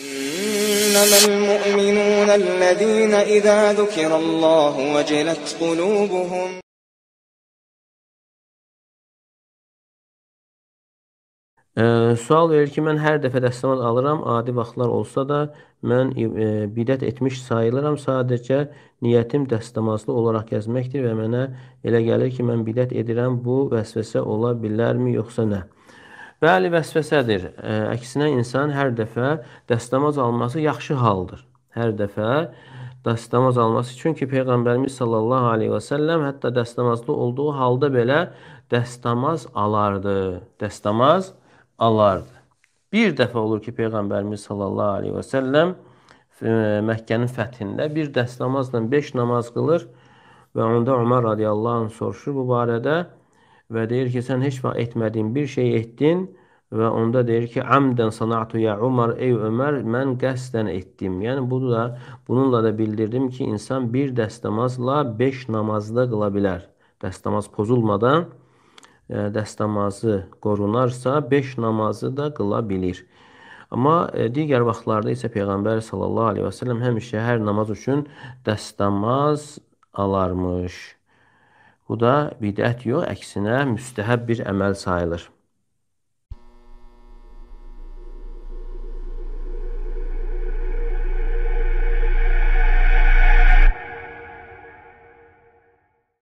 إنما المؤمنون الذين إذا ذكر الله وجلت قلوبهم Ə, sual verir ki, mən hər dəfə dəstəman alıram, adi vaxtlar olsa da mən e, bidət etmiş sayılıram. Sadəcə niyyətim dəstəmazlı olaraq gəzməkdir və mənə elə gəlir ki, mən bidət edirəm. Bu vəsvəsə ola bilərmi, yoxsa nə? Bəli, vəsvəsədir. Əksinə insan hər dəfə dəstəmaz alması yaxşı haldır. Hər dəfə dəstəmaz alması. Çünki Peyğəmbərimiz sallallahu aleyhi və səlləm hətta dəstəmazlı olduğu halda belə dəstəmaz alardı. Dəstəmaz alardı. Bir dəfə olur ki, Peyğəmbərimiz sallallahu aleyhi və səlləm e, Məkkənin fəthində bir dəstəmazla 5 namaz qılır və onda Ömər radiyallahu anh soruşur bu barədə və deyir ki, sən heç vaxt etmədiyin bir şey etdin və onda deyir ki, amdən sanatu ya Umar, ey Ömər, mən qəsdən etdim. Yəni bu da bununla da bildirdim ki, insan bir dəstəmazla 5 namazda qıla bilər. Dəstəmaz pozulmadan e, dəstəmazı qorunarsa 5 namazı da qıla bilir. Amma e, digər vaxtlarda isə Peyğəmbər sallallahu əleyhi və səlləm həmişə hər namaz üçün dəstəmaz alarmış. Bu da bidət yox, əksinə müstəhəb bir əməl sayılır.